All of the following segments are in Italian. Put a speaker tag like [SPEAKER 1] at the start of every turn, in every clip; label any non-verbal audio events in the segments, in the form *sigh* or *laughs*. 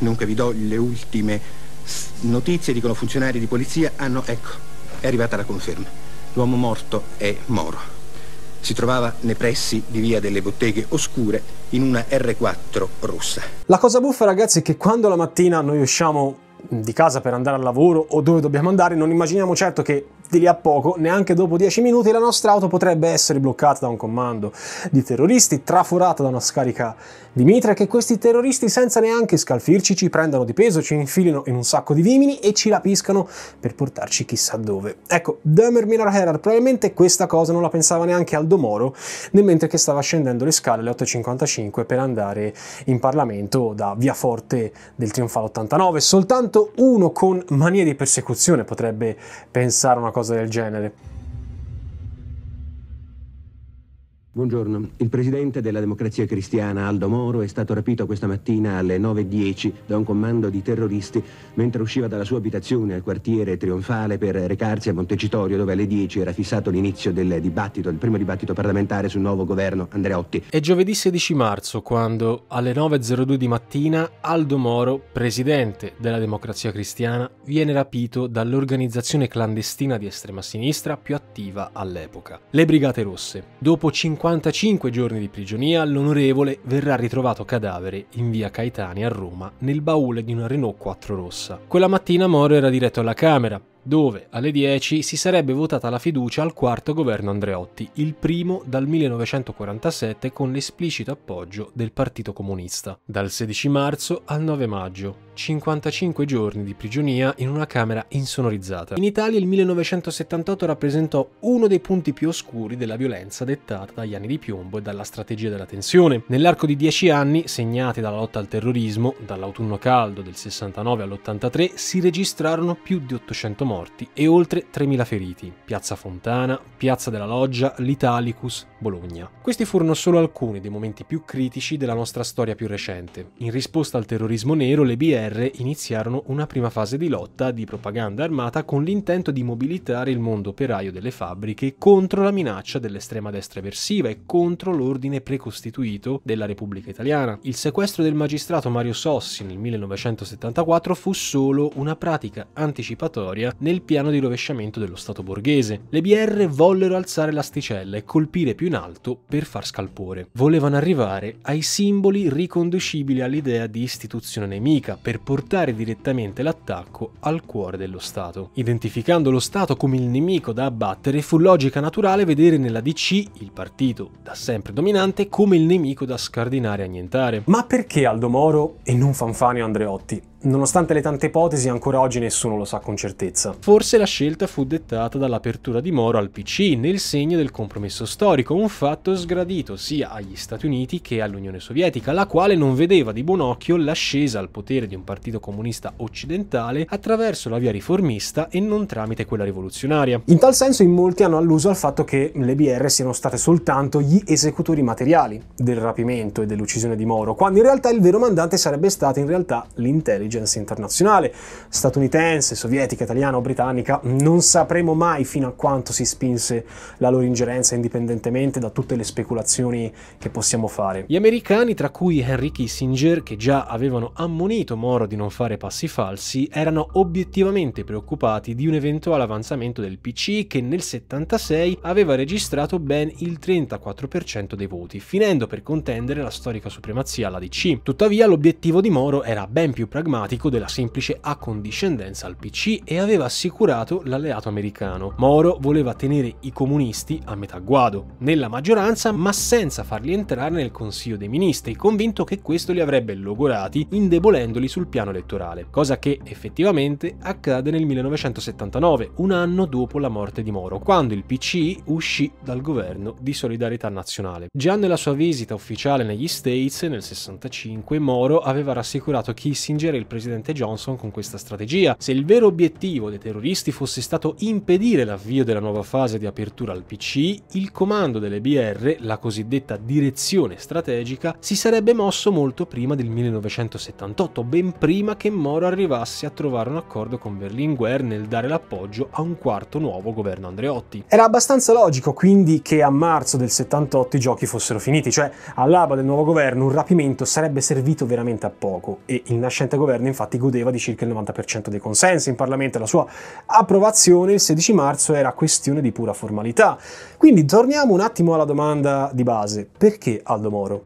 [SPEAKER 1] Dunque vi do le ultime notizie, dicono funzionari di polizia, hanno, ah, ecco,
[SPEAKER 2] è arrivata la conferma. L'uomo morto è Moro. Si trovava nei pressi di via delle botteghe oscure in una R4 rossa. La cosa buffa ragazzi è che quando la mattina noi usciamo di casa per andare al lavoro o dove dobbiamo andare non immaginiamo certo che di lì a poco, neanche dopo 10 minuti, la nostra auto potrebbe essere bloccata da un comando di terroristi, traforata da una scarica di mitra, che questi terroristi senza neanche scalfirci ci prendano di peso, ci infilino in un sacco di vimini e ci rapiscano per portarci chissà dove. Ecco, Dömer Minor Herald probabilmente questa cosa non la pensava neanche Aldo Moro, né mentre che stava scendendo le scale alle 8.55 per andare in Parlamento da Via Forte del Trionfale 89. Soltanto uno con manie di persecuzione potrebbe pensare una cosa cosa del genere.
[SPEAKER 1] Buongiorno. Il presidente della democrazia cristiana Aldo Moro è stato rapito questa mattina alle 9.10 da un comando di terroristi mentre usciva dalla sua abitazione al quartiere Trionfale per recarsi a Montecitorio dove alle 10 era fissato l'inizio del dibattito, il primo dibattito parlamentare sul nuovo governo
[SPEAKER 2] Andreotti. È giovedì 16 marzo quando alle 9.02 di mattina Aldo Moro, presidente della democrazia cristiana, viene rapito dall'organizzazione clandestina di estrema sinistra più attiva all'epoca, le Brigate Rosse. Dopo 5 55 giorni di prigionia, l'onorevole verrà ritrovato cadavere in via Caetani a Roma nel baule di una Renault 4 rossa. Quella mattina Moro era diretto alla Camera, dove alle 10 si sarebbe votata la fiducia al quarto governo Andreotti, il primo dal 1947 con l'esplicito appoggio del Partito Comunista. Dal 16 marzo al 9 maggio, 55 giorni di prigionia in una camera insonorizzata. In Italia il 1978 rappresentò uno dei punti più oscuri della violenza dettata dagli anni di piombo e dalla strategia della tensione. Nell'arco di 10 anni, segnati dalla lotta al terrorismo, dall'autunno caldo del 69 all'83, si registrarono più di 800 morti morti e oltre 3.000 feriti, Piazza Fontana, Piazza della Loggia, l'Italicus, Bologna. Questi furono solo alcuni dei momenti più critici della nostra storia più recente. In risposta al terrorismo nero, le BR iniziarono una prima fase di lotta di propaganda armata con l'intento di mobilitare il mondo operaio delle fabbriche contro la minaccia dell'estrema destra eversiva e contro l'ordine precostituito della Repubblica Italiana. Il sequestro del magistrato Mario Sossi nel 1974 fu solo una pratica anticipatoria nel piano di rovesciamento dello Stato borghese. Le BR vollero alzare l'asticella e colpire più in alto per far scalpore. Volevano arrivare ai simboli riconducibili all'idea di istituzione nemica per portare direttamente l'attacco al cuore dello Stato. Identificando lo Stato come il nemico da abbattere, fu logica naturale vedere nella DC, il partito da sempre dominante, come il nemico da scardinare e annientare. Ma perché Aldo Moro e non Fanfani Andreotti? Nonostante le tante ipotesi, ancora oggi nessuno lo sa con certezza. Forse la scelta fu dettata dall'apertura di Moro al PC, nel segno del compromesso storico, un fatto sgradito sia agli Stati Uniti che all'Unione Sovietica, la quale non vedeva di buon occhio l'ascesa al potere di un partito comunista occidentale attraverso la via riformista e non tramite quella rivoluzionaria. In tal senso in molti hanno alluso al fatto che le BR siano state soltanto gli esecutori materiali del rapimento e dell'uccisione di Moro, quando in realtà il vero mandante sarebbe stato in realtà l'intelligence intelligenza internazionale statunitense, sovietica, italiana o britannica, non sapremo mai fino a quanto si spinse la loro ingerenza indipendentemente da tutte le speculazioni che possiamo fare. Gli americani, tra cui Henry Kissinger, che già avevano ammonito Moro di non fare passi falsi, erano obiettivamente preoccupati di un eventuale avanzamento del PC che nel 76 aveva registrato ben il 34% dei voti, finendo per contendere la storica supremazia alla DC. Tuttavia l'obiettivo di Moro era ben più pragmatico problematico della semplice accondiscendenza al PC e aveva assicurato l'alleato americano. Moro voleva tenere i comunisti a metà guado, nella maggioranza ma senza farli entrare nel Consiglio dei Ministri, convinto che questo li avrebbe logorati indebolendoli sul piano elettorale, cosa che effettivamente accade nel 1979, un anno dopo la morte di Moro, quando il PC uscì dal governo di solidarietà nazionale. Già nella sua visita ufficiale negli States nel 65, Moro aveva rassicurato Kissinger e il presidente Johnson con questa strategia. Se il vero obiettivo dei terroristi fosse stato impedire l'avvio della nuova fase di apertura al PC, il comando delle BR, la cosiddetta direzione strategica, si sarebbe mosso molto prima del 1978, ben prima che Moro arrivasse a trovare un accordo con Berlinguer nel dare l'appoggio a un quarto nuovo governo Andreotti. Era abbastanza logico quindi che a marzo del 78 i giochi fossero finiti, cioè all'alba del nuovo governo un rapimento sarebbe servito veramente a poco e il nascente governo governo infatti godeva di circa il 90% dei consensi in Parlamento la sua approvazione il 16 marzo era questione di pura formalità. Quindi torniamo un attimo alla domanda di base, perché Aldo Moro?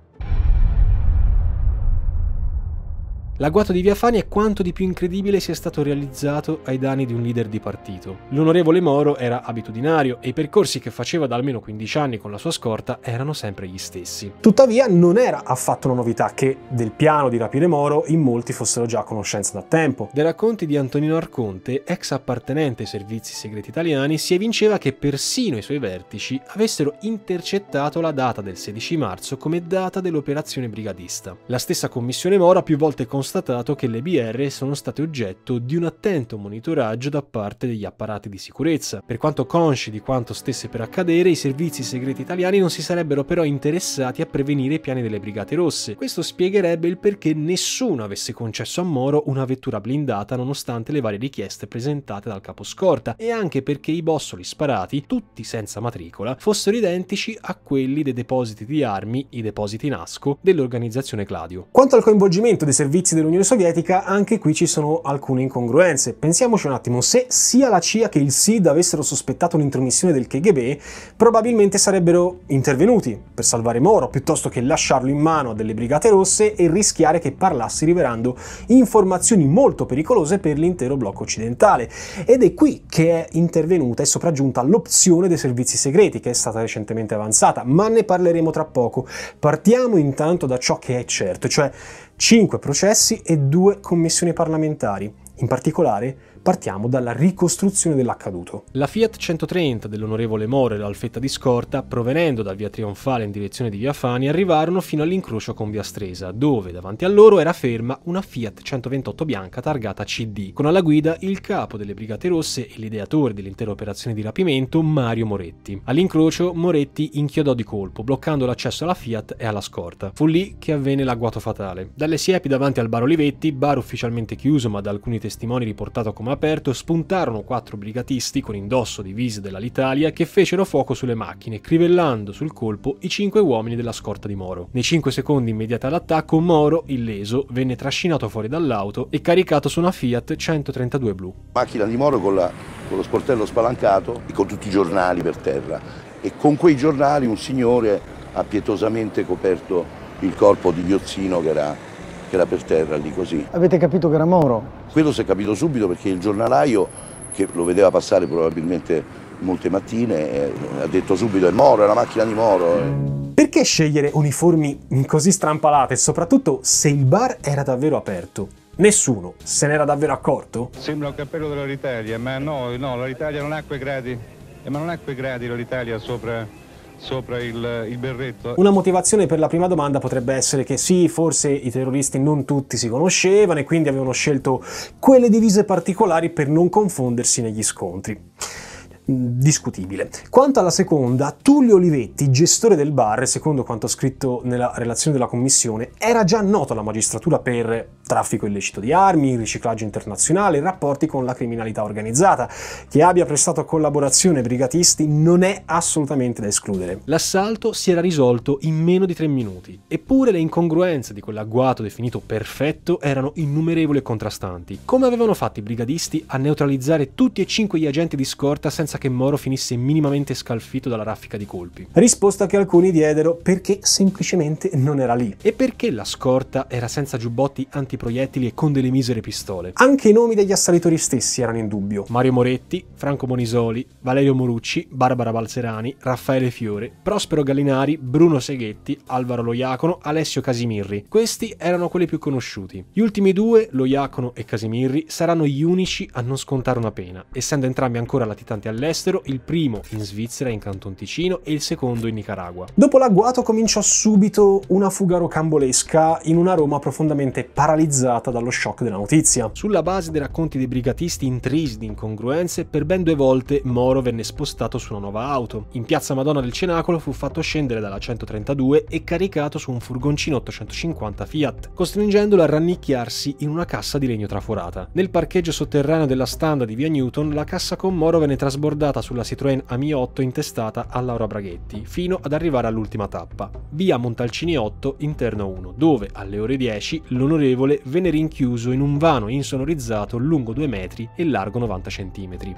[SPEAKER 2] L'agguato di Viafani è quanto di più incredibile sia stato realizzato ai danni di un leader di partito. L'onorevole Moro era abitudinario e i percorsi che faceva da almeno 15 anni con la sua scorta erano sempre gli stessi. Tuttavia non era affatto una novità che del piano di rapire Moro in molti fossero già a conoscenza da tempo. Dai racconti di Antonino Arconte, ex appartenente ai servizi segreti italiani, si evinceva che persino i suoi vertici avessero intercettato la data del 16 marzo come data dell'operazione brigadista. La stessa commissione Mora più volte considerava constatato che le BR sono state oggetto di un attento monitoraggio da parte degli apparati di sicurezza. Per quanto consci di quanto stesse per accadere, i servizi segreti italiani non si sarebbero però interessati a prevenire i piani delle Brigate Rosse. Questo spiegherebbe il perché nessuno avesse concesso a Moro una vettura blindata nonostante le varie richieste presentate dal caposcorta e anche perché i bossoli sparati, tutti senza matricola, fossero identici a quelli dei depositi di armi, i depositi Nasco, dell'organizzazione Cladio. Quanto al coinvolgimento dei servizi inizi dell'Unione Sovietica, anche qui ci sono alcune incongruenze. Pensiamoci un attimo, se sia la CIA che il SID avessero sospettato l'intromissione del KGB, probabilmente sarebbero intervenuti per salvare Moro, piuttosto che lasciarlo in mano a delle brigate rosse e rischiare che parlasse rivelando informazioni molto pericolose per l'intero blocco occidentale. Ed è qui che è intervenuta e sopraggiunta l'opzione dei servizi segreti, che è stata recentemente avanzata, ma ne parleremo tra poco. Partiamo intanto da ciò che è certo, cioè 5 processi e 2 commissioni parlamentari, in particolare partiamo dalla ricostruzione dell'accaduto. La Fiat 130 dell'onorevole More e l'alfetta di scorta, provenendo dal via Trionfale in direzione di via Fani, arrivarono fino all'incrocio con via Stresa, dove davanti a loro era ferma una Fiat 128 bianca targata CD, con alla guida il capo delle Brigate Rosse e l'ideatore dell'intera operazione di rapimento, Mario Moretti. All'incrocio, Moretti inchiodò di colpo, bloccando l'accesso alla Fiat e alla scorta. Fu lì che avvenne l'agguato fatale. Dalle siepi davanti al bar Olivetti, bar ufficialmente chiuso ma da alcuni testimoni riportato come aperto spuntarono quattro brigatisti con indosso divise Litalia che fecero fuoco sulle macchine, crivellando sul colpo i cinque uomini della scorta di Moro. Nei cinque secondi immediati all'attacco, Moro, illeso, venne trascinato fuori dall'auto e caricato su una Fiat 132 blu.
[SPEAKER 3] Macchina di Moro con, la, con lo sportello spalancato e con tutti i giornali per terra. E con quei giornali un signore ha pietosamente coperto il corpo di Ghiozzino che era maschera per terra lì così. Avete
[SPEAKER 1] capito che era Moro?
[SPEAKER 3] Quello si è capito subito perché il giornalaio, che lo vedeva passare probabilmente molte mattine, eh, ha detto subito è Moro, è la macchina di Moro. Eh.
[SPEAKER 2] Perché scegliere uniformi così strampalate, soprattutto se il bar era davvero aperto? Nessuno se n'era davvero accorto? Sembra un cappello della dell'Italia, ma
[SPEAKER 1] no, no, l'Italia non ha quei gradi, eh, ma non ha quei gradi l'Italia sopra sopra il, il berretto. Una motivazione
[SPEAKER 2] per la prima domanda potrebbe essere che sì, forse i terroristi non tutti si conoscevano e quindi avevano scelto quelle divise particolari per non confondersi negli scontri mm, discutibile. Quanto alla seconda, Tullio Olivetti, gestore del bar, secondo quanto scritto nella relazione della commissione, era già noto alla magistratura per traffico illecito di armi, riciclaggio internazionale, rapporti con la criminalità organizzata. Che abbia prestato collaborazione ai brigatisti non è assolutamente da escludere. L'assalto si era risolto in meno di tre minuti, eppure le incongruenze di quell'agguato definito perfetto erano innumerevoli e contrastanti. Come avevano fatto i brigadisti a neutralizzare tutti e cinque gli agenti di scorta senza che Moro finisse minimamente scalfito dalla raffica di colpi? Risposta che alcuni diedero perché semplicemente non era lì. E perché la scorta era senza giubbotti anti scarti proiettili e con delle misere pistole. Anche i nomi degli assalitori stessi erano in dubbio. Mario Moretti, Franco Monisoli, Valerio Morucci, Barbara Balzerani, Raffaele Fiore, Prospero Gallinari, Bruno Seghetti, Alvaro Loiacono, Alessio Casimirri. Questi erano quelli più conosciuti. Gli ultimi due, Loiacono e Casimirri, saranno gli unici a non scontare una pena, essendo entrambi ancora latitanti all'estero, il primo in Svizzera in Canton Ticino e il secondo in Nicaragua. Dopo l'agguato cominciò subito una fuga rocambolesca in una Roma profondamente paralizzata paralizzata dallo shock della notizia. Sulla base dei racconti dei brigatisti intrisi di incongruenze, per ben due volte Moro venne spostato su una nuova auto. In piazza Madonna del Cenacolo fu fatto scendere dalla 132 e caricato su un furgoncino 850 Fiat, costringendolo a rannicchiarsi in una cassa di legno traforata. Nel parcheggio sotterraneo della standa di via Newton, la cassa con Moro venne trasbordata sulla Citroën Ami 8 intestata a Laura Braghetti, fino ad arrivare all'ultima tappa, via Montalcini 8, interno 1, dove alle ore 10 l'onorevole notevole venne rinchiuso in un vano insonorizzato lungo 2 metri e largo 90 centimetri.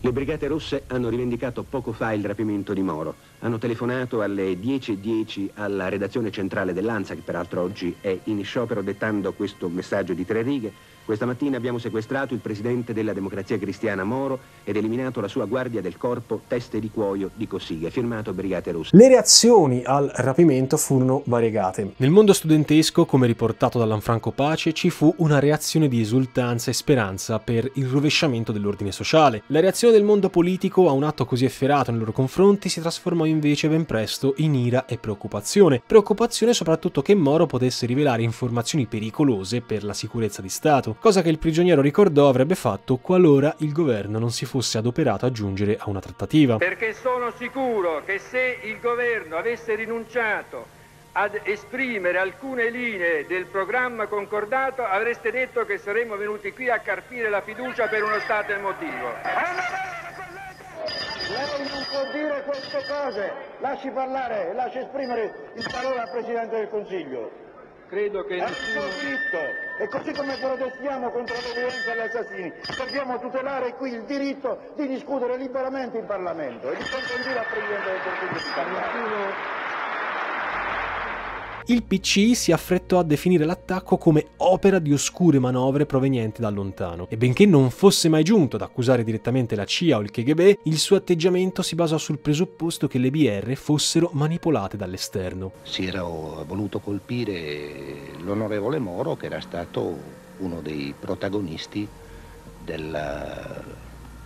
[SPEAKER 2] Le Brigate Rosse hanno rivendicato poco fa il rapimento
[SPEAKER 1] di Moro. Hanno telefonato alle 10.10 alla redazione centrale dell'ANSA, che peraltro oggi è in sciopero, dettando questo messaggio di tre righe, questa mattina abbiamo sequestrato il presidente della democrazia cristiana Moro ed eliminato la sua guardia del corpo Teste di Cuoio di
[SPEAKER 2] Cossiga, firmato Brigate Russe. Le reazioni al rapimento furono variegate. Nel mondo studentesco, come riportato dall'Anfranco Pace, ci fu una reazione di esultanza e speranza per il rovesciamento dell'ordine sociale. La reazione del mondo politico a un atto così efferato nei loro confronti si trasformò invece ben presto in ira e preoccupazione. Preoccupazione soprattutto che Moro potesse rivelare informazioni pericolose per la sicurezza di Stato cosa che il prigioniero ricordò avrebbe fatto qualora il governo non si fosse adoperato a giungere a una trattativa.
[SPEAKER 1] Perché sono sicuro che se il governo avesse rinunciato ad esprimere alcune linee del programma concordato avreste detto che saremmo venuti qui a carpire la fiducia per uno Stato emotivo. Lei non può dire
[SPEAKER 3] queste cose, lasci parlare, lasci esprimere il parola al Presidente del Consiglio.
[SPEAKER 1] Credo che... È nessuno... diritto! E così come protestiamo contro l'obbedienza agli assassini, dobbiamo tutelare qui il diritto di discutere liberamente in Parlamento e di consentire al Presidente del Consiglio di parlare.
[SPEAKER 2] Il PCI si affrettò a definire l'attacco come opera di oscure manovre provenienti da lontano e benché non fosse mai giunto ad accusare direttamente la CIA o il KGB, il suo atteggiamento si basò sul presupposto che le BR fossero manipolate dall'esterno. Si era oh, voluto
[SPEAKER 1] colpire l'onorevole Moro che era stato uno dei protagonisti della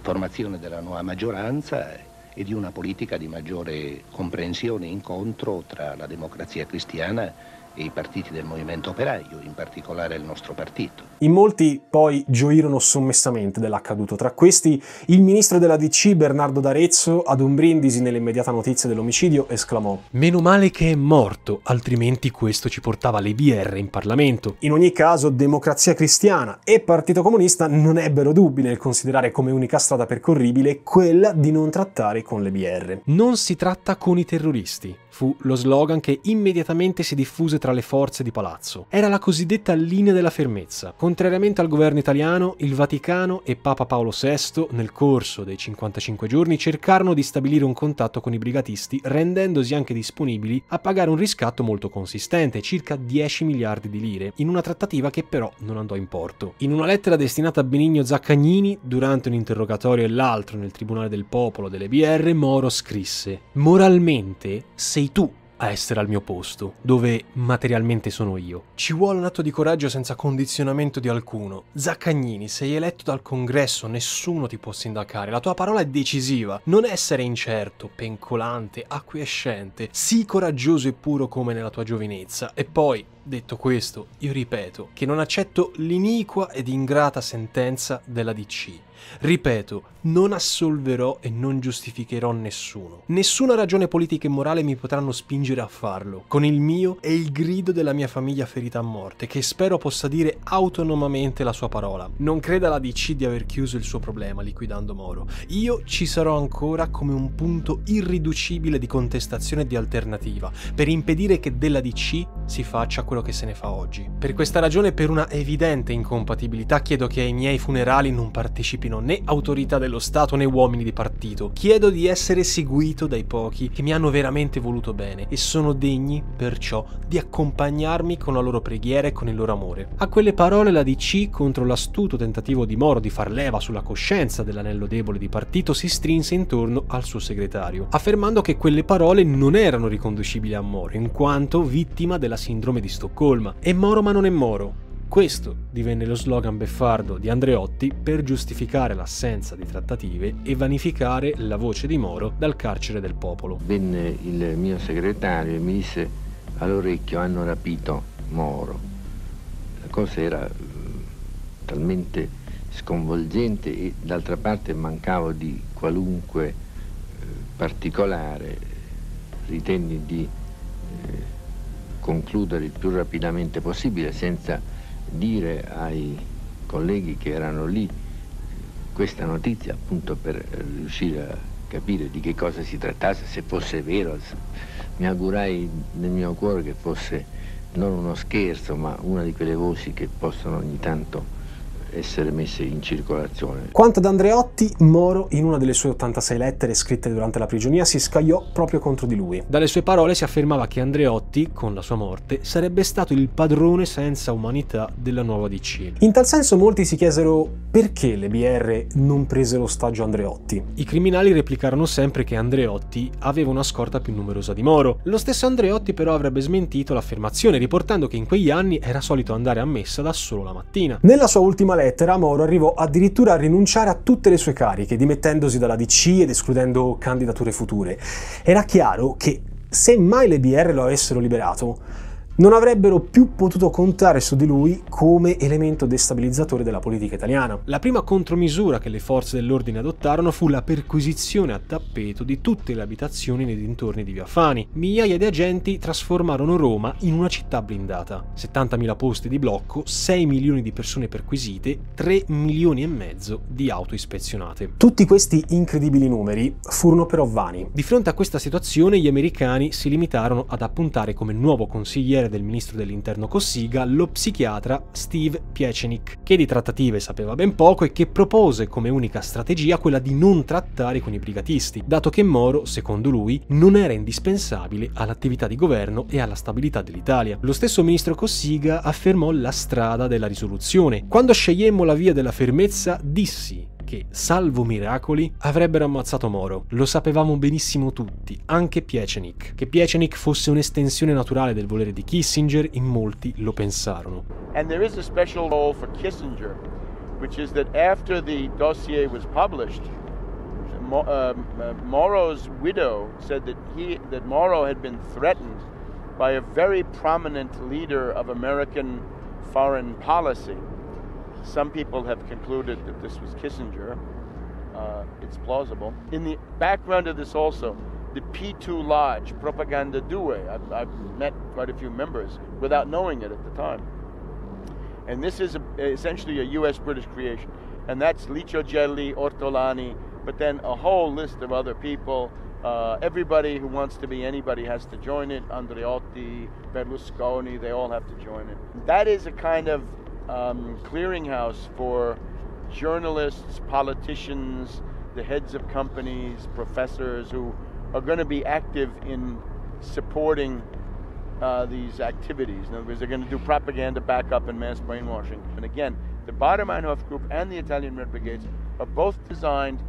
[SPEAKER 1] formazione della nuova maggioranza e di una politica di maggiore comprensione e incontro tra la democrazia cristiana i partiti del movimento operaio, in particolare il nostro partito.
[SPEAKER 2] In molti poi gioirono sommessamente dell'accaduto, tra questi il ministro della DC Bernardo d'Arezzo ad un brindisi nell'immediata notizia dell'omicidio esclamò Meno male che è morto, altrimenti questo ci portava le BR in Parlamento. In ogni caso Democrazia Cristiana e Partito Comunista non ebbero dubbi nel considerare come unica strada percorribile quella di non trattare con le BR. Non si tratta con i terroristi, fu lo slogan che immediatamente si diffuse tra le forze di palazzo. Era la cosiddetta linea della fermezza. Contrariamente al governo italiano, il Vaticano e Papa Paolo VI, nel corso dei 55 giorni, cercarono di stabilire un contatto con i brigatisti, rendendosi anche disponibili a pagare un riscatto molto consistente, circa 10 miliardi di lire, in una trattativa che però non andò in porto. In una lettera destinata a Benigno Zaccagnini, durante un interrogatorio e l'altro nel Tribunale del Popolo delle BR, Moro scrisse: Moralmente, se sei tu a essere al mio posto, dove materialmente sono io. Ci vuole un atto di coraggio senza condizionamento di alcuno. Zaccagnini, sei eletto dal congresso, nessuno ti può sindacare, la tua parola è decisiva. Non essere incerto, pencolante, acquiescente, sii coraggioso e puro come nella tua giovinezza. E poi, Detto questo, io ripeto che non accetto l'iniqua ed ingrata sentenza della DC. Ripeto, non assolverò e non giustificherò nessuno. Nessuna ragione politica e morale mi potranno spingere a farlo, con il mio e il grido della mia famiglia ferita a morte, che spero possa dire autonomamente la sua parola. Non creda la DC di aver chiuso il suo problema liquidando Moro. Io ci sarò ancora come un punto irriducibile di contestazione e di alternativa, per impedire che della DC si faccia quello quello che se ne fa oggi. Per questa ragione e per una evidente incompatibilità chiedo che ai miei funerali non partecipino né autorità dello Stato né uomini di partito. Chiedo di essere seguito dai pochi che mi hanno veramente voluto bene e sono degni, perciò, di accompagnarmi con la loro preghiera e con il loro amore. A quelle parole la DC contro l'astuto tentativo di Moro di far leva sulla coscienza dell'anello debole di partito si strinse intorno al suo segretario, affermando che quelle parole non erano riconducibili a Moro in quanto vittima della sindrome di Stoccolma. E Moro ma non è Moro. Questo divenne lo slogan beffardo di Andreotti per giustificare l'assenza di trattative e vanificare la voce di Moro dal carcere del popolo.
[SPEAKER 1] Venne il mio segretario e mi disse all'orecchio hanno rapito Moro. La cosa era eh, talmente sconvolgente e d'altra parte mancavo di qualunque eh, particolare, ritenni di... Eh, concludere il più rapidamente possibile senza dire ai colleghi che erano lì questa notizia appunto per riuscire a capire di che cosa si trattasse, se fosse vero. Mi augurai nel mio cuore che fosse non uno scherzo, ma una di quelle voci che possono ogni tanto essere messe in circolazione.
[SPEAKER 2] Quanto ad Andreotti, Moro in una delle sue 86 lettere scritte durante la prigionia si scagliò proprio contro di lui. Dalle sue parole si affermava che Andreotti, con la sua morte, sarebbe stato il padrone senza umanità della nuova DC. In tal senso molti si chiesero perché le BR non presero ostaggio Andreotti. I criminali replicarono sempre che Andreotti aveva una scorta più numerosa di Moro. Lo stesso Andreotti però avrebbe smentito l'affermazione riportando che in quegli anni era solito andare a messa da solo la mattina. Nella sua ultima lettera lettera Moro arrivò addirittura a rinunciare a tutte le sue cariche, dimettendosi dalla DC ed escludendo candidature future. Era chiaro che se mai le BR lo avessero liberato, non avrebbero più potuto contare su di lui come elemento destabilizzatore della politica italiana. La prima contromisura che le forze dell'ordine adottarono fu la perquisizione a tappeto di tutte le abitazioni nei dintorni di Via Fani. Migliaia di agenti trasformarono Roma in una città blindata. 70.000 posti di blocco, 6 milioni di persone perquisite, 3 milioni e mezzo di auto ispezionate. Tutti questi incredibili numeri furono però vani. Di fronte a questa situazione gli americani si limitarono ad appuntare come nuovo consigliere parere del ministro dell'interno Cossiga, lo psichiatra Steve Piecenik, che di trattative sapeva ben poco e che propose come unica strategia quella di non trattare con i brigatisti, dato che Moro, secondo lui, non era indispensabile all'attività di governo e alla stabilità dell'Italia. Lo stesso ministro Cossiga affermò la strada della risoluzione. Quando scegliemmo la via della fermezza, dissi che, salvo miracoli, avrebbero ammazzato Moro. Lo sapevamo benissimo tutti, anche Piecenik. Che Piecenik fosse un'estensione naturale del volere di Kissinger, in molti lo pensarono.
[SPEAKER 4] And there is a special role for Kissinger, which is that after the dossier was published, Mo uh, uh Moro's widow said that, he, that Moro had been threatened by a very prominent leader of American foreign policy. Some people have concluded that this was Kissinger. Uh, it's plausible. In the background of this also, the P2 Lodge, Propaganda Due, I've, I've met quite a few members without knowing it at the time. And this is a, essentially a U.S.-British creation. And that's Licio Gelli, Ortolani, but then a whole list of other people. Uh, everybody who wants to be anybody has to join it. Andreotti, Berlusconi, they all have to join it. That is a kind of um, clearinghouse for journalists, politicians, the heads of companies, professors who are going to be active in supporting uh, these activities. In other words, they're going to do propaganda backup and mass brainwashing. And again, the Bader Meinhof Group and the Italian Red Brigades are both designed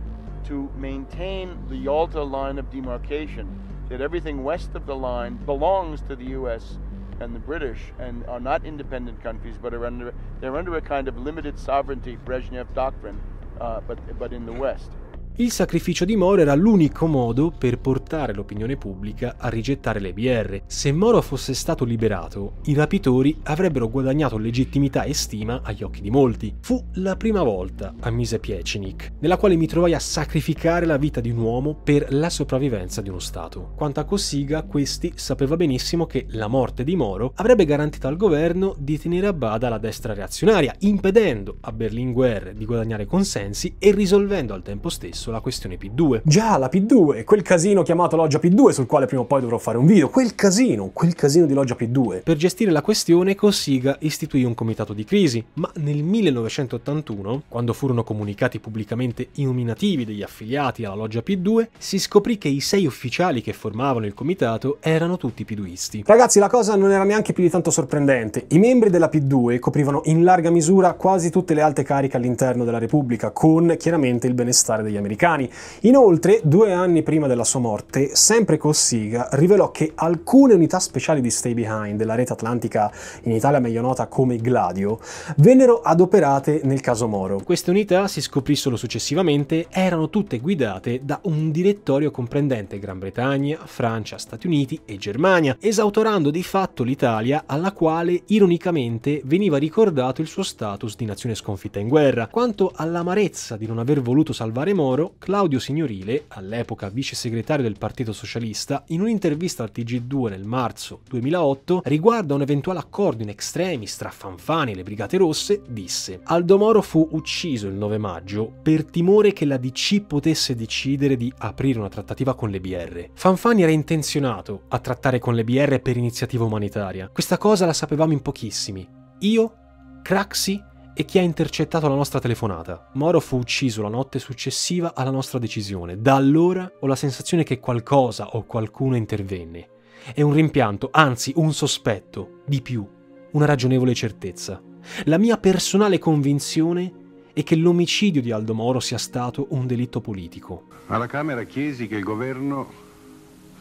[SPEAKER 4] to maintain the Yalta line of demarcation, that everything west of the line belongs to the U.S and the British and are not independent countries, but are under they're under a kind of limited sovereignty Brezhnev doctrine, uh, but but in the West.
[SPEAKER 2] Il sacrificio di Moro era l'unico modo per portare l'opinione pubblica a rigettare le BR. Se Moro fosse stato liberato, i rapitori avrebbero guadagnato legittimità e stima agli occhi di molti. Fu la prima volta, ammise Piecinic, nella quale mi trovai a sacrificare la vita di un uomo per la sopravvivenza di uno Stato. Quanto a Cossiga, questi sapeva benissimo che la morte di Moro avrebbe garantito al governo di tenere a bada la destra reazionaria, impedendo a Berlinguer di guadagnare consensi e risolvendo al tempo stesso sulla questione P2. Già, la P2, quel casino chiamato loggia P2 sul quale prima o poi dovrò fare un video, quel casino, quel casino di loggia P2. Per gestire la questione Cossiga istituì un comitato di crisi, ma nel 1981, quando furono comunicati pubblicamente i nominativi degli affiliati alla loggia P2, si scoprì che i sei ufficiali che formavano il comitato erano tutti piduisti. Ragazzi, la cosa non era neanche più di tanto sorprendente. I membri della P2 coprivano in larga misura quasi tutte le alte cariche all'interno della Repubblica, con chiaramente il benestare degli americani americani. Inoltre, due anni prima della sua morte, sempre Cossiga rivelò che alcune unità speciali di Stay Behind, della rete atlantica in Italia meglio nota come Gladio, vennero adoperate nel caso Moro. Queste unità, si scoprì solo successivamente, erano tutte guidate da un direttorio comprendente Gran Bretagna, Francia, Stati Uniti e Germania, esautorando di fatto l'Italia alla quale ironicamente veniva ricordato il suo status di nazione sconfitta in guerra. Quanto all'amarezza di non aver voluto salvare Moro, Moro, Claudio Signorile, all'epoca vice segretario del Partito Socialista, in un'intervista al TG2 nel marzo 2008 riguardo a un eventuale accordo in extremis tra Fanfani e le Brigate Rosse, disse Aldo Moro fu ucciso il 9 maggio per timore che la DC potesse decidere di aprire una trattativa con le BR. Fanfani era intenzionato a trattare con le BR per iniziativa umanitaria. Questa cosa la sapevamo in pochissimi. Io, Craxi e chi ha intercettato la nostra telefonata. Moro fu ucciso la notte successiva alla nostra decisione. Da allora ho la sensazione che qualcosa o qualcuno intervenne. È un rimpianto, anzi un sospetto, di più, una ragionevole certezza. La mia personale convinzione è che l'omicidio di Aldo Moro sia stato un delitto politico.
[SPEAKER 1] Alla Camera chiesi che il governo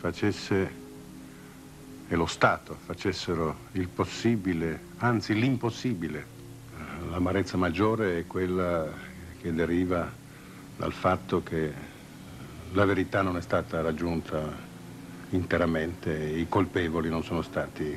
[SPEAKER 1] facesse e lo Stato facessero il possibile, anzi l'impossibile L'amarezza maggiore è quella che deriva dal fatto che la verità non è stata raggiunta interamente, i colpevoli non sono stati eh,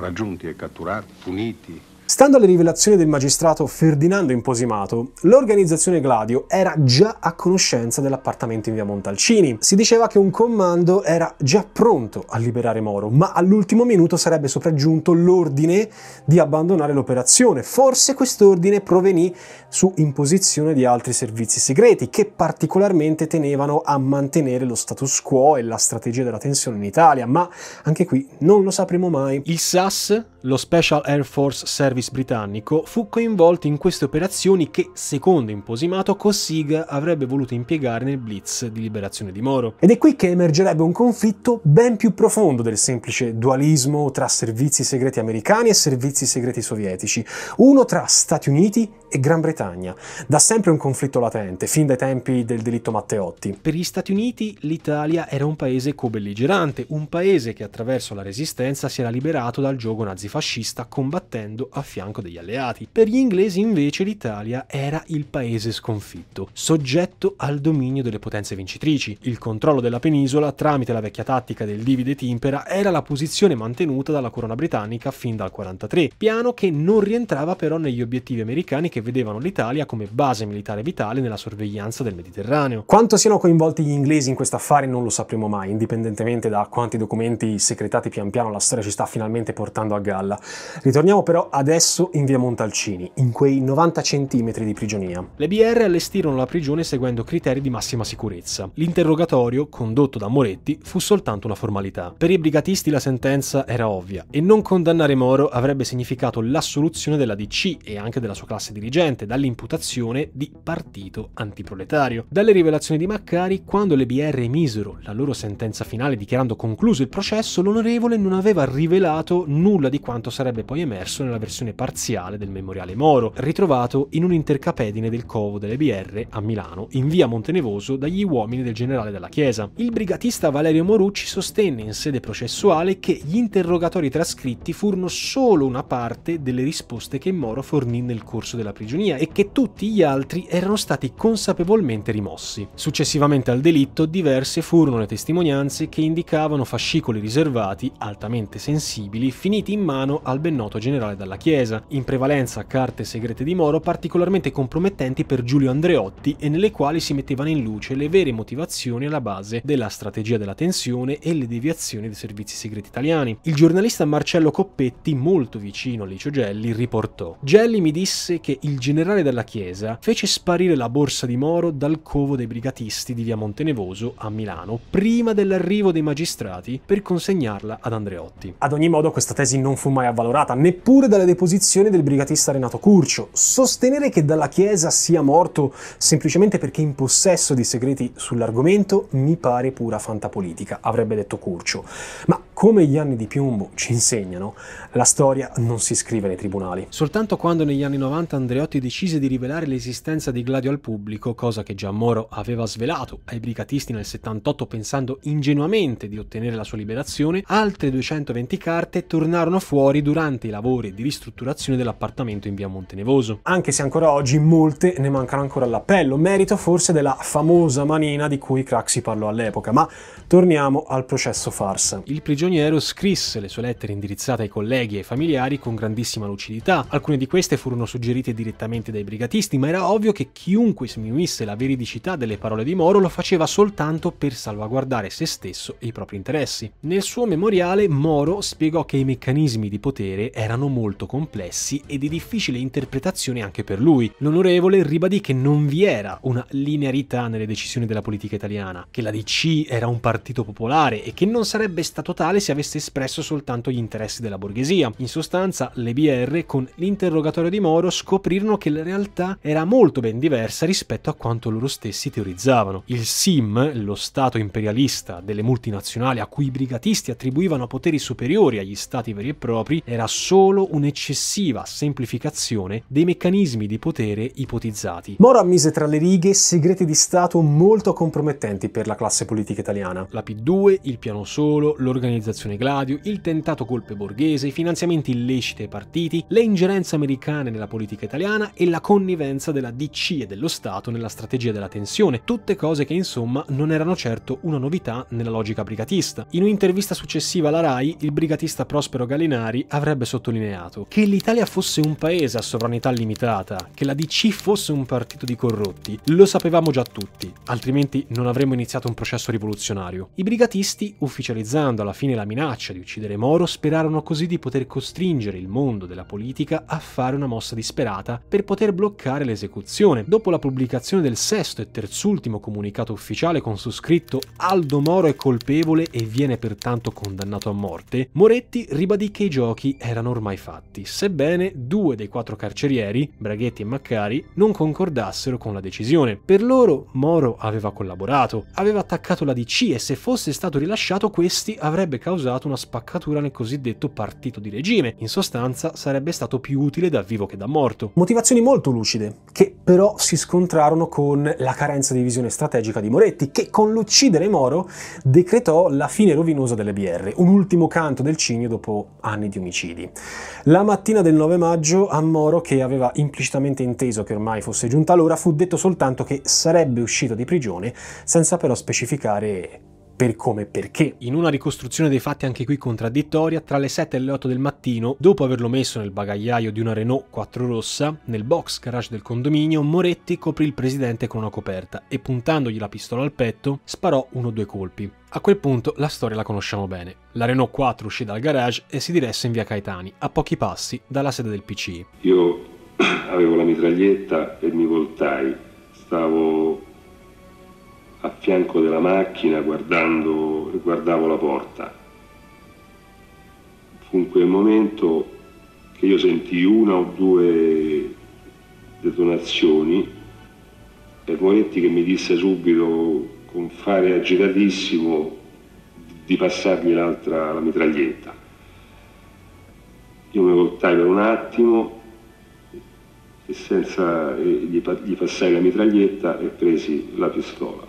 [SPEAKER 1] raggiunti e catturati, puniti,
[SPEAKER 2] Stando alle rivelazioni del magistrato Ferdinando Imposimato, l'organizzazione Gladio era già a conoscenza dell'appartamento in via Montalcini. Si diceva che un comando era già pronto a liberare Moro, ma all'ultimo minuto sarebbe sopraggiunto l'ordine di abbandonare l'operazione. Forse quest'ordine provenì su imposizione di altri servizi segreti, che particolarmente tenevano a mantenere lo status quo e la strategia della tensione in Italia, ma anche qui non lo sapremo mai. Il SAS, lo Special Air Force Service Service britannico fu coinvolto in queste operazioni che, secondo Imposimato, Cossiga avrebbe voluto impiegare nel blitz di liberazione di Moro. Ed è qui che emergerebbe un conflitto ben più profondo del semplice dualismo tra servizi segreti americani e servizi segreti sovietici, uno tra Stati Uniti e Gran Bretagna. Da sempre un conflitto latente, fin dai tempi del delitto Matteotti. Per gli Stati Uniti l'Italia era un paese co-belligerante, un paese che attraverso la resistenza si era liberato dal gioco nazifascista combattendo a fianco degli alleati. Per gli inglesi invece l'Italia era il paese sconfitto, soggetto al dominio delle potenze vincitrici. Il controllo della penisola tramite la vecchia tattica del divide timpera era la posizione mantenuta dalla corona britannica fin dal 43, piano che non rientrava però negli obiettivi americani che vedevano l'Italia come base militare vitale nella sorveglianza del Mediterraneo. Quanto siano coinvolti gli inglesi in questo affare non lo sapremo mai, indipendentemente da quanti documenti segretati pian piano la storia ci sta finalmente portando a galla. Ritorniamo però adesso messo in via Montalcini, in quei 90 cm di prigionia. Le BR allestirono la prigione seguendo criteri di massima sicurezza. L'interrogatorio, condotto da Moretti, fu soltanto una formalità. Per i brigatisti la sentenza era ovvia e non condannare Moro avrebbe significato l'assoluzione della DC e anche della sua classe dirigente dall'imputazione di partito antiproletario. Dalle rivelazioni di Maccari, quando le BR emisero la loro sentenza finale dichiarando concluso il processo, l'onorevole non aveva rivelato nulla di quanto sarebbe poi emerso nella versione collezione parziale del memoriale Moro, ritrovato in un intercapedine del covo delle BR a Milano, in via Montenevoso, dagli uomini del generale della Chiesa. Il brigatista Valerio Morucci sostenne in sede processuale che gli interrogatori trascritti furono solo una parte delle risposte che Moro fornì nel corso della prigionia e che tutti gli altri erano stati consapevolmente rimossi. Successivamente al delitto, diverse furono le testimonianze che indicavano fascicoli riservati, altamente sensibili, finiti in mano al ben noto generale della Chiesa chiesa, in prevalenza carte segrete di Moro particolarmente compromettenti per Giulio Andreotti e nelle quali si mettevano in luce le vere motivazioni alla base della strategia della tensione e le deviazioni dei servizi segreti italiani. Il giornalista Marcello Coppetti, molto vicino a Licio Gelli, riportò Gelli mi disse che il generale della chiesa fece sparire la borsa di Moro dal covo dei brigatisti di via Montenevoso a Milano prima dell'arrivo dei magistrati per consegnarla ad Andreotti. Ad ogni modo questa tesi non fu mai avvalorata, neppure dalle deputazioni posizioni del brigatista Renato Curcio. Sostenere che dalla Chiesa sia morto semplicemente perché in possesso di segreti sull'argomento mi pare pura fantapolitica, avrebbe detto Curcio. Ma come gli anni di piombo ci insegnano, la storia non si scrive nei tribunali. Soltanto quando negli anni 90 Andreotti decise di rivelare l'esistenza di Gladio al pubblico, cosa che già Moro aveva svelato ai brigatisti nel 78 pensando ingenuamente di ottenere la sua liberazione, altre 220 carte tornarono fuori durante i lavori di ristrutturazione ristrutturazione dell'appartamento in via Montenevoso. Anche se ancora oggi molte ne mancano ancora all'appello, merito forse della famosa manina di cui Craxi parlò all'epoca, ma torniamo al processo farsa. Il prigioniero scrisse le sue lettere indirizzate ai colleghi e ai familiari con grandissima lucidità, alcune di queste furono suggerite direttamente dai brigatisti, ma era ovvio che chiunque sminuisse la veridicità delle parole di Moro lo faceva soltanto per salvaguardare se stesso e i propri interessi. Nel suo memoriale Moro spiegò che i meccanismi di potere erano molto complessi complessi e di difficile interpretazione anche per lui. L'onorevole ribadì che non vi era una linearità nelle decisioni della politica italiana, che la DC era un partito popolare e che non sarebbe stato tale se avesse espresso soltanto gli interessi della borghesia. In sostanza, le BR con l'interrogatorio di Moro scoprirono che la realtà era molto ben diversa rispetto a quanto loro stessi teorizzavano. Il SIM, lo Stato imperialista delle multinazionali a cui i brigatisti attribuivano poteri superiori agli stati veri e propri, era solo un'eccezione eccessiva semplificazione dei meccanismi di potere ipotizzati. Moro ammise tra le righe segreti di Stato molto compromettenti per la classe politica italiana. La P2, il piano solo, l'organizzazione Gladio, il tentato colpe borghese, i finanziamenti illeciti ai partiti, le ingerenze americane nella politica italiana e la connivenza della DC e dello Stato nella strategia della tensione, tutte cose che insomma non erano certo una novità nella logica brigatista. In un'intervista successiva alla RAI, il brigatista Prospero Gallinari avrebbe sottolineato che che l'Italia fosse un paese a sovranità limitata, che la DC fosse un partito di corrotti, lo sapevamo già tutti, altrimenti non avremmo iniziato un processo rivoluzionario. I brigatisti, ufficializzando alla fine la minaccia di uccidere Moro, sperarono così di poter costringere il mondo della politica a fare una mossa disperata per poter bloccare l'esecuzione. Dopo la pubblicazione del sesto e terzultimo comunicato ufficiale con su scritto Aldo Moro è colpevole e viene pertanto condannato a morte, Moretti ribadì che i giochi erano ormai fatti sebbene due dei quattro carcerieri, Braghetti e Maccari, non concordassero con la decisione. Per loro Moro aveva collaborato, aveva attaccato la DC e se fosse stato rilasciato questi avrebbe causato una spaccatura nel cosiddetto partito di regime. In sostanza sarebbe stato più utile da vivo che da morto. Motivazioni molto lucide, che però si scontrarono con la carenza di visione strategica di Moretti, che con l'uccidere Moro decretò la fine rovinosa delle BR, un ultimo canto del cigno dopo anni di omicidi. La mattina del 9 maggio a Moro, che aveva implicitamente inteso che ormai fosse giunta l'ora, fu detto soltanto che sarebbe uscito di prigione, senza però specificare per come e perché. In una ricostruzione dei fatti anche qui contraddittoria, tra le 7 e le 8 del mattino, dopo averlo messo nel bagagliaio di una Renault 4 rossa, nel box garage del condominio, Moretti coprì il presidente con una coperta e puntandogli la pistola al petto, sparò uno o due colpi. A quel punto la storia la conosciamo bene. La Renault 4 uscì dal garage e si diresse in via Caetani, a pochi passi dalla sede del PC.
[SPEAKER 1] Io *clears throat* avevo la mitraglietta e mi voltai. Stavo a fianco della macchina guardando, guardavo la porta. Fu in quel momento che io sentii una o due detonazioni e Moretti che mi disse subito con fare agitatissimo di passargli l'altra la mitraglietta. Io mi voltai per un attimo e senza, gli, gli passai la mitraglietta e presi la pistola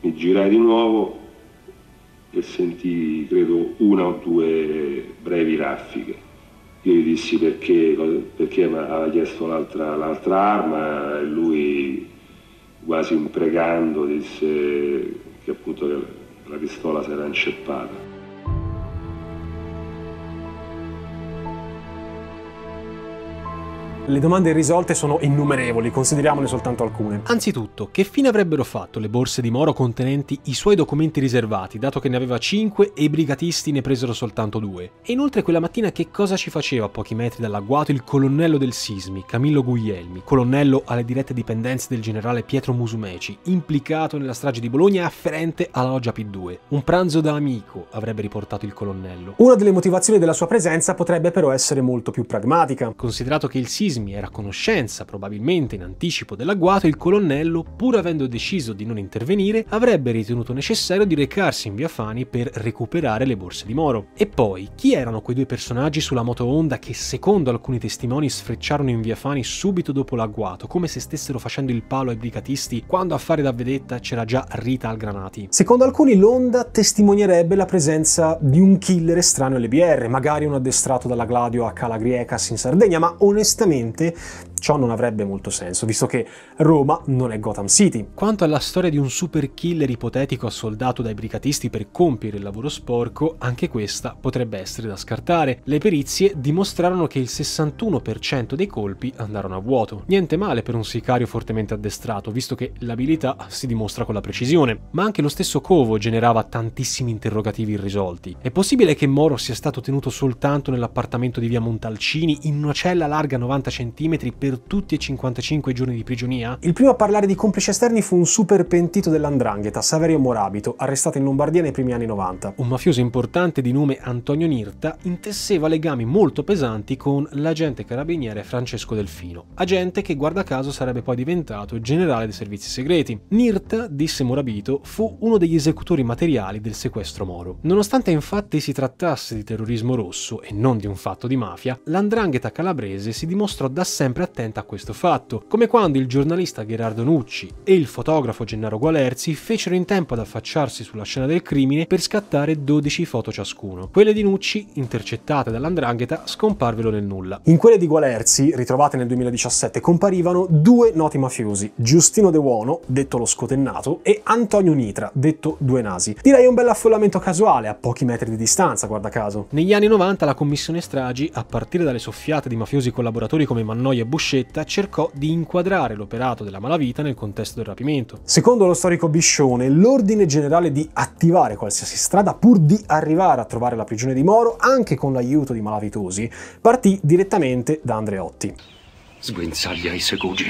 [SPEAKER 1] mi girai di nuovo e sentii, credo, una o due brevi raffiche. Io gli dissi perché, perché aveva chiesto l'altra, l'altra arma e lui, quasi imprecando, disse che appunto
[SPEAKER 2] la pistola si era inceppata. Le domande irrisolte sono innumerevoli, consideriamone soltanto alcune. Anzitutto, che fine avrebbero fatto le borse di Moro contenenti i suoi documenti riservati, dato che ne aveva 5 e i brigatisti ne presero soltanto 2? E inoltre quella mattina che cosa ci faceva a pochi metri dall'agguato il colonnello del Sismi, Camillo Guglielmi, colonnello alle dirette dipendenze del generale Pietro Musumeci, implicato nella strage di Bologna afferente alla loggia P2? Un pranzo da amico avrebbe riportato il colonnello. Una delle motivazioni della sua presenza potrebbe però essere molto più pragmatica. Considerato che il Sismi meccanismi era a conoscenza probabilmente in anticipo dell'agguato, il colonnello, pur avendo deciso di non intervenire, avrebbe ritenuto necessario di recarsi in via Fani per recuperare le borse di Moro. E poi, chi erano quei due personaggi sulla moto Honda che secondo alcuni testimoni sfrecciarono in via Fani subito dopo l'agguato, come se stessero facendo il palo ai brigatisti quando a fare da vedetta c'era già Rita al Granati? Secondo alcuni l'Honda testimonierebbe la presenza di un killer estraneo alle BR, magari un addestrato dalla Gladio a Cala Grieca in Sardegna, ma onestamente Merci. Ciò non avrebbe molto senso, visto che Roma non è Gotham City. Quanto alla storia di un super killer ipotetico assoldato dai brigatisti per compiere il lavoro sporco, anche questa potrebbe essere da scartare. Le perizie dimostrarono che il 61% dei colpi andarono a vuoto. Niente male per un sicario fortemente addestrato, visto che l'abilità si dimostra con la precisione. Ma anche lo stesso Covo generava tantissimi interrogativi irrisolti. È possibile che Moro sia stato tenuto soltanto nell'appartamento di via Montalcini in una cella larga 90 cm per per tutti e 55 giorni di prigionia? Il primo a parlare di complici esterni fu un super pentito dell'andrangheta, Saverio Morabito, arrestato in Lombardia nei primi anni 90. Un mafioso importante di nome Antonio Nirta intesseva legami molto pesanti con l'agente carabiniere Francesco Delfino, agente che guarda caso sarebbe poi diventato generale dei servizi segreti. Nirta, disse Morabito, fu uno degli esecutori materiali del sequestro Moro. Nonostante infatti si trattasse di terrorismo rosso e non di un fatto di mafia, l'andrangheta calabrese si dimostrò da sempre attenta attenta a questo fatto, come quando il giornalista Gherardo Nucci e il fotografo Gennaro Gualerzi fecero in tempo ad affacciarsi sulla scena del crimine per scattare 12 foto ciascuno. Quelle di Nucci, intercettate dall'andrangheta, scomparvero nel nulla. In quelle di Gualerzi, ritrovate nel 2017, comparivano due noti mafiosi, Giustino De Buono, detto lo scotennato, e Antonio Nitra, detto Due Nasi. Direi un bel affollamento casuale, a pochi metri di distanza, guarda caso. Negli anni 90 la commissione stragi, a partire dalle soffiate di mafiosi collaboratori come Mannoia e Buscemi, Buscetta cercò di inquadrare l'operato della malavita nel contesto del rapimento. Secondo lo storico Biscione, l'ordine generale di attivare qualsiasi strada pur di arrivare a trovare la prigione di Moro, anche con l'aiuto di malavitosi, partì direttamente da Andreotti. Sguinzaglia i segugi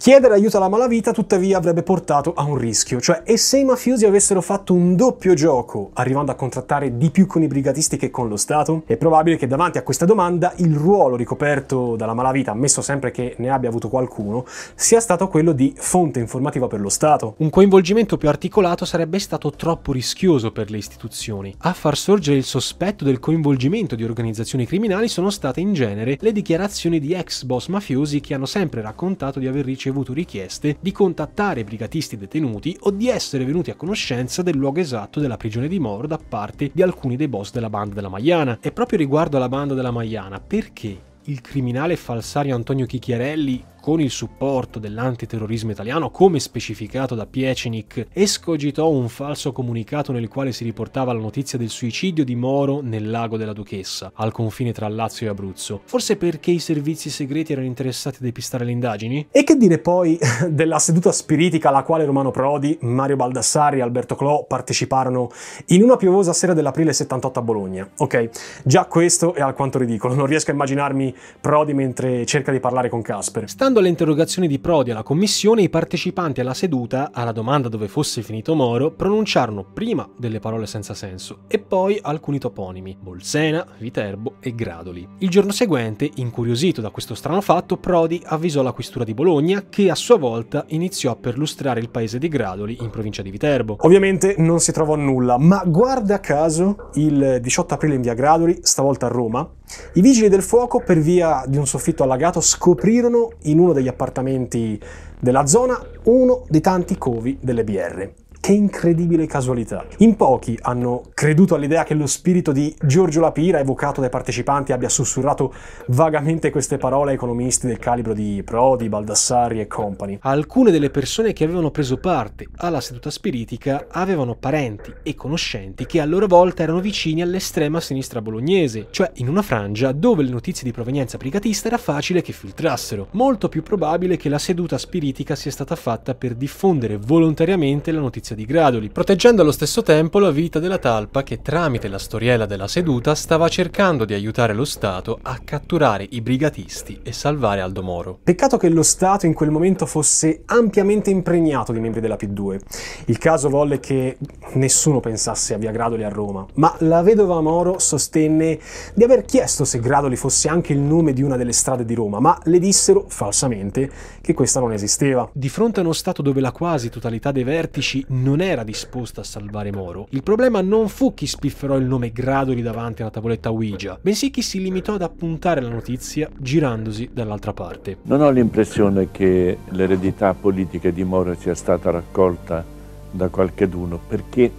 [SPEAKER 2] Chiedere aiuto alla malavita tuttavia avrebbe portato a un rischio, cioè e se i mafiosi avessero fatto un doppio gioco, arrivando a contrattare di più con i brigatisti che con lo Stato? È probabile che davanti a questa domanda il ruolo ricoperto dalla malavita, ammesso sempre che ne abbia avuto qualcuno, sia stato quello di fonte informativa per lo Stato. Un coinvolgimento più articolato sarebbe stato troppo rischioso per le istituzioni. A far sorgere il sospetto del coinvolgimento di organizzazioni criminali sono state in genere le dichiarazioni di ex boss mafiosi che hanno sempre raccontato di aver ricevuto ricevuto richieste di contattare brigatisti detenuti o di essere venuti a conoscenza del luogo esatto della prigione di Moro da parte di alcuni dei boss della banda della Maiana. E proprio riguardo alla banda della Maiana, perché il criminale falsario Antonio Chicchiarelli con il supporto dell'antiterrorismo italiano, come specificato da Piecinic, escogitò un falso comunicato nel quale si riportava la notizia del suicidio di Moro nel lago della Duchessa, al confine tra Lazio e Abruzzo. Forse perché i servizi segreti erano interessati a depistare le indagini? E che dire poi *laughs* della seduta spiritica alla quale Romano Prodi, Mario Baldassarri e Alberto Clò parteciparono in una piovosa sera dell'aprile 78 a Bologna. Ok, già questo è alquanto ridicolo, non riesco a immaginarmi Prodi mentre cerca di parlare con Casper. Sta Tornando alle interrogazioni di Prodi alla commissione, i partecipanti alla seduta, alla domanda dove fosse finito Moro, pronunciarono prima delle parole senza senso e poi alcuni toponimi, Bolsena, Viterbo e Gradoli. Il giorno seguente, incuriosito da questo strano fatto, Prodi avvisò la questura di Bologna che a sua volta iniziò a perlustrare il paese di Gradoli in provincia di Viterbo. Ovviamente non si trovò nulla, ma guarda caso il 18 aprile in via Gradoli, stavolta a Roma, i vigili del fuoco, per via di un soffitto allagato, scoprirono in uno degli appartamenti della zona uno dei tanti covi delle BR. Che incredibile casualità. In pochi hanno creduto all'idea che lo spirito di Giorgio Lapira, evocato dai partecipanti, abbia sussurrato vagamente queste parole a economisti del calibro di Prodi, Baldassari e compagni. Alcune delle persone che avevano preso parte alla seduta spiritica avevano parenti e conoscenti che a loro volta erano vicini all'estrema sinistra bolognese, cioè in una frangia dove le notizie di provenienza brigatista era facile che filtrassero. Molto più probabile che la seduta spiritica sia stata fatta per diffondere volontariamente la notizia servizio di Gradoli, proteggendo allo stesso tempo la vita della talpa che tramite la storiella della seduta stava cercando di aiutare lo Stato a catturare i brigatisti e salvare Aldo Moro. Peccato che lo Stato in quel momento fosse ampiamente impregnato di membri della P2. Il caso volle che nessuno pensasse a via Gradoli a Roma, ma la vedova Moro sostenne di aver chiesto se Gradoli fosse anche il nome di una delle strade di Roma, ma le dissero falsamente che questa non esisteva. Di fronte a uno Stato dove la quasi totalità dei vertici non era disposta a salvare Moro. Il problema non fu chi spifferò il nome Gradoli davanti alla tavoletta Ouija, bensì chi si limitò ad appuntare la notizia girandosi dall'altra parte.
[SPEAKER 3] Non ho l'impressione che l'eredità politica di Moro sia stata raccolta da qualcheduno, perché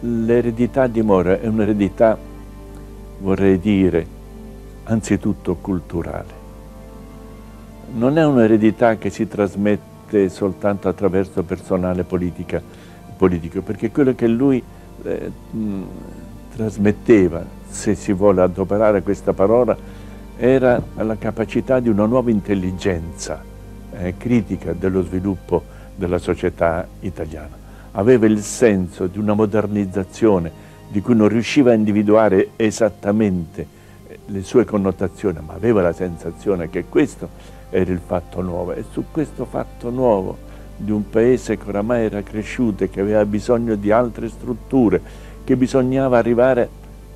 [SPEAKER 3] l'eredità di Moro è un'eredità, vorrei dire, anzitutto culturale. Non è un'eredità che si trasmette esiste soltanto attraverso personale politica, politico, perché quello che lui eh, mh, trasmetteva, se si vuole adoperare questa parola, era la capacità di una nuova intelligenza eh, critica dello sviluppo della società italiana. Aveva il senso di una modernizzazione di cui non riusciva a individuare esattamente eh, le sue connotazioni, ma aveva la sensazione che questo era il fatto nuovo e su questo fatto nuovo di un paese che oramai era cresciuto e che aveva bisogno di altre strutture, che bisognava arrivare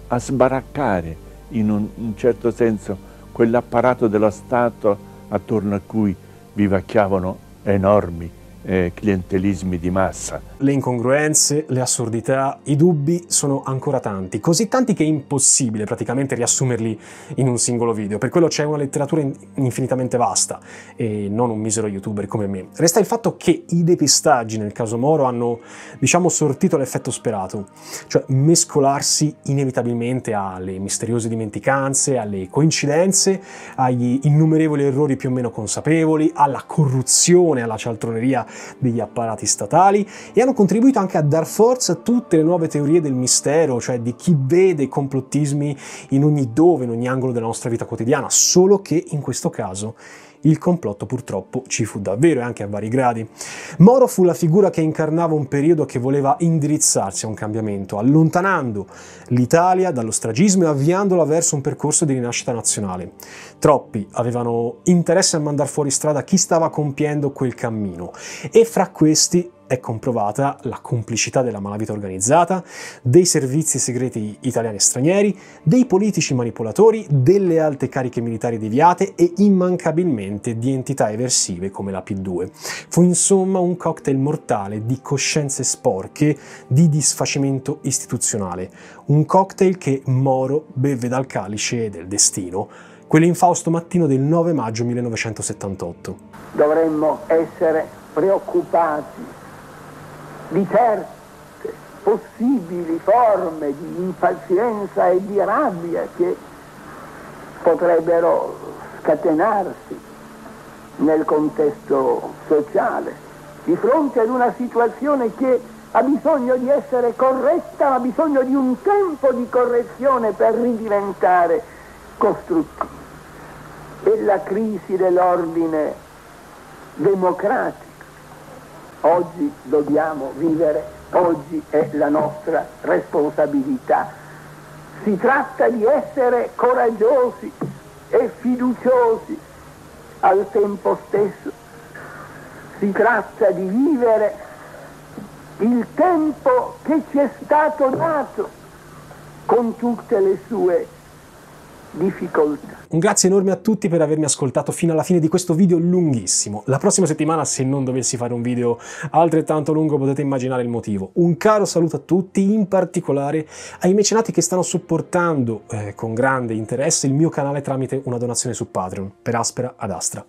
[SPEAKER 3] a sbaraccare in un, in certo senso quell'apparato dello Stato attorno a cui vivacchiavano enormi eh, clientelismi di massa.
[SPEAKER 2] Le incongruenze, le assurdità, i dubbi sono ancora tanti, così tanti che è impossibile praticamente riassumerli in un singolo video, per quello c'è una letteratura infinitamente vasta e non un misero youtuber come me. Resta il fatto che i depistaggi nel caso Moro hanno, diciamo, sortito l'effetto sperato, cioè mescolarsi inevitabilmente alle misteriose dimenticanze, alle coincidenze, agli innumerevoli errori più o meno consapevoli, alla corruzione, alla cialtroneria degli apparati statali e hanno contribuito anche a dar forza a tutte le nuove teorie del mistero, cioè di chi vede i complottismi in ogni dove, in ogni angolo della nostra vita quotidiana, solo che in questo caso il complotto purtroppo ci fu davvero e anche a vari gradi. Moro fu la figura che incarnava un periodo che voleva indirizzarsi a un cambiamento, allontanando l'Italia dallo stragismo e avviandola verso un percorso di rinascita nazionale. Troppi avevano interesse a mandare fuori strada chi stava compiendo quel cammino e fra questi è comprovata la complicità della malavita organizzata, dei servizi segreti italiani e stranieri, dei politici manipolatori, delle alte cariche militari deviate e immancabilmente di entità eversive come la P2. Fu insomma un cocktail mortale di coscienze sporche, di disfacimento istituzionale, un cocktail che Moro beve dal calice del destino, quell'infausto mattino del 9 maggio 1978.
[SPEAKER 1] Dovremmo essere preoccupati di certe possibili forme di impazienza e di rabbia che potrebbero scatenarsi nel contesto sociale, di fronte ad una situazione che ha bisogno di essere corretta, ha bisogno di un tempo di correzione per ridiventare costruttiva. E la crisi dell'ordine democratico oggi dobbiamo vivere, oggi è la nostra responsabilità. Si tratta di essere coraggiosi e fiduciosi al tempo stesso. Si tratta di vivere il tempo che ci è
[SPEAKER 2] stato dato con tutte le sue difficoltà. Un grazie enorme a tutti per avermi ascoltato fino alla fine di questo video lunghissimo. La prossima settimana, se non dovessi fare un video altrettanto lungo, potete immaginare il motivo. Un caro saluto a tutti, in particolare ai mecenati che stanno supportando eh, con grande interesse il mio canale tramite una donazione su Patreon, per Aspera ad Astra.